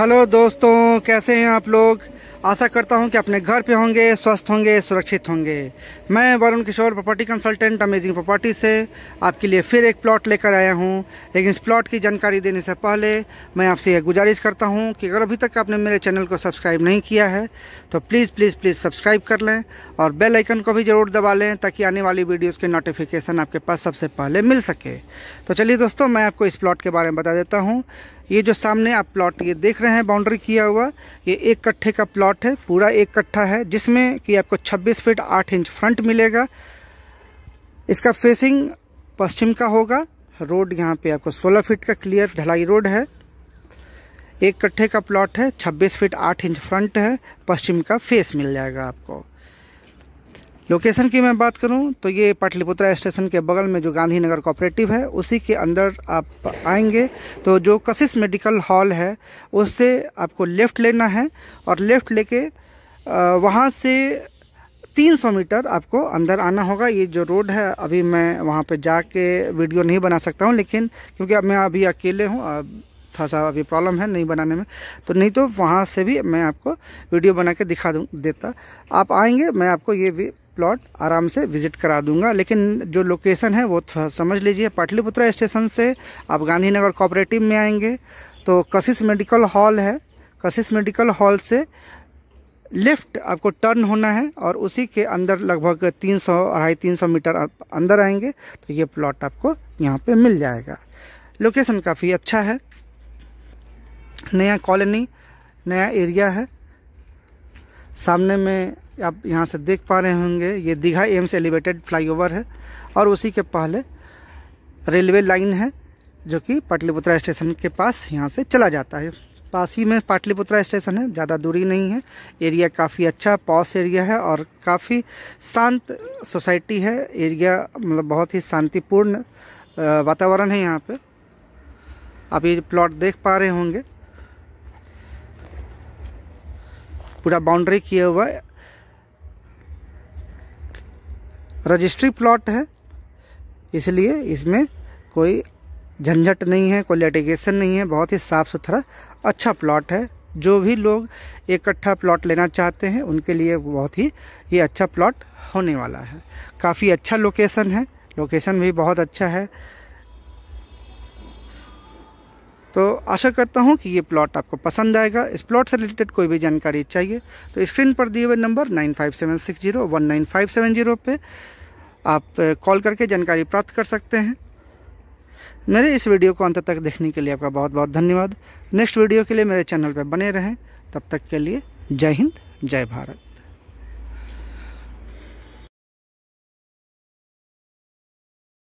hello दोस्तों कैसे हैं आप लोग आशा करता हूं कि अपने घर पे होंगे स्वस्थ होंगे सुरक्षित होंगे मैं Varun Kishore property consultant amazing property से आपके लिए फिर एक प्लॉट लेकर आया हूं लेकिन इस प्लॉट की जानकारी देने से पहले मैं आपसे यह गुजारिश करता हूं कि अगर अभी तक आपने मेरे चैनल को सब्सक्राइब नहीं किया है तो प्लीज़ प्लीज़ प्लीज़ सब्सक्राइब कर लें और बेल आइकन को भी ज़रूर दबा लें ताकि आने वाली वीडियोज़ के नोटिफिकेशन आपके पास सबसे पहले मिल सके तो चलिए दोस्तों मैं आपको इस प्लॉट के बारे में बता देता हूँ ये जो सामने आप प्लॉट ये देख रहे हैं बाउंड्री किया हुआ ये एक कट्ठे का प्लॉट है पूरा एक कट्ठा है जिसमें कि आपको 26 फीट 8 इंच फ्रंट मिलेगा इसका फेसिंग पश्चिम का होगा रोड यहाँ पे आपको 16 फीट का क्लियर ढलाई रोड है एक कट्ठे का प्लॉट है 26 फीट 8 इंच फ्रंट है पश्चिम का फेस मिल जाएगा आपको लोकेशन की मैं बात करूं तो ये पाटलिपुत्रा स्टेशन के बगल में जो गांधीनगर कोऑपरेटिव है उसी के अंदर आप आएंगे तो जो कशिश मेडिकल हॉल है उससे आपको लेफ़्ट लेना है और लेफ़्ट लेके वहाँ से 300 मीटर आपको अंदर आना होगा ये जो रोड है अभी मैं वहाँ पे जाके वीडियो नहीं बना सकता हूँ लेकिन क्योंकि अब मैं अभी अकेले हूँ थोड़ा सा अभी प्रॉब्लम है नहीं बनाने में तो नहीं तो वहाँ से भी मैं आपको वीडियो बना के दिखा दूँ देता आप आएंगे मैं आपको ये भी प्लॉट आराम से विजिट करा दूंगा लेकिन जो लोकेशन है वो समझ लीजिए पाटलिपुत्रा स्टेशन से आप गांधीनगर कोऑपरेटिव में आएंगे तो कशिश मेडिकल हॉल है कशिश मेडिकल हॉल से लेफ्ट आपको टर्न होना है और उसी के अंदर लगभग तीन सौ अढ़ाई तीन सौ मीटर अंदर आएंगे तो ये प्लॉट आपको यहाँ पे मिल जाएगा लोकेशन काफ़ी अच्छा है नया कॉलोनी नया एरिया है सामने में आप यहाँ से देख पा रहे होंगे ये दीघा एम्स एलिवेटेड फ्लाईओवर है और उसी के पहले रेलवे लाइन है जो कि पाटलिपुत्रा स्टेशन के पास यहाँ से चला जाता है पास ही में पाटलिपुत्रा स्टेशन है ज़्यादा दूरी नहीं है एरिया काफ़ी अच्छा पॉस एरिया है और काफ़ी शांत सोसाइटी है एरिया मतलब बहुत ही शांतिपूर्ण वातावरण है यहाँ पे आप ये प्लॉट देख पा रहे होंगे पूरा बाउंड्री किया हुआ है रजिस्ट्री प्लॉट है इसलिए इसमें कोई झंझट नहीं है कोई लिटिगेशन नहीं है बहुत ही साफ़ सुथरा अच्छा प्लॉट है जो भी लोग इकट्ठा प्लॉट लेना चाहते हैं उनके लिए बहुत ही ये अच्छा प्लॉट होने वाला है काफ़ी अच्छा लोकेशन है लोकेशन भी बहुत अच्छा है तो आशा करता हूँ कि ये प्लॉट आपको पसंद आएगा इस प्लॉट से रिलेटेड कोई भी जानकारी चाहिए तो स्क्रीन पर दिए हुए number nine five seven six zero one nine five seven zero पर आप कॉल करके जानकारी प्राप्त कर सकते हैं मेरे इस वीडियो को अंत तक देखने के लिए आपका बहुत बहुत धन्यवाद नेक्स्ट वीडियो के लिए मेरे चैनल पर बने रहें तब तक के लिए जय हिंद जय भारत